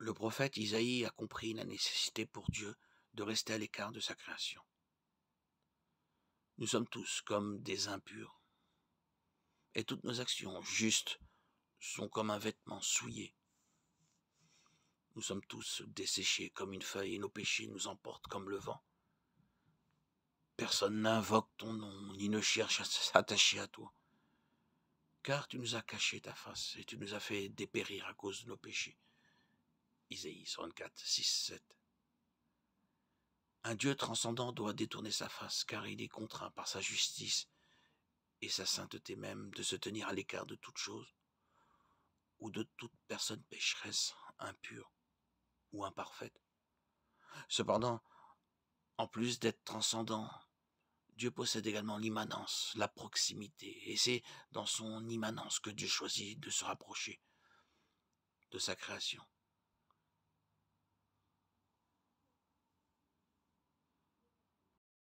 le prophète Isaïe a compris la nécessité pour Dieu de rester à l'écart de sa création. Nous sommes tous comme des impurs, et toutes nos actions justes sont comme un vêtement souillé. Nous sommes tous desséchés comme une feuille, et nos péchés nous emportent comme le vent. Personne n'invoque ton nom, ni ne cherche à s'attacher à toi, car tu nous as caché ta face, et tu nous as fait dépérir à cause de nos péchés. Un Dieu transcendant doit détourner sa face, car il est contraint par sa justice et sa sainteté même de se tenir à l'écart de toute chose, ou de toute personne pécheresse, impure ou imparfaite. Cependant, en plus d'être transcendant, Dieu possède également l'immanence, la proximité, et c'est dans son immanence que Dieu choisit de se rapprocher de sa création.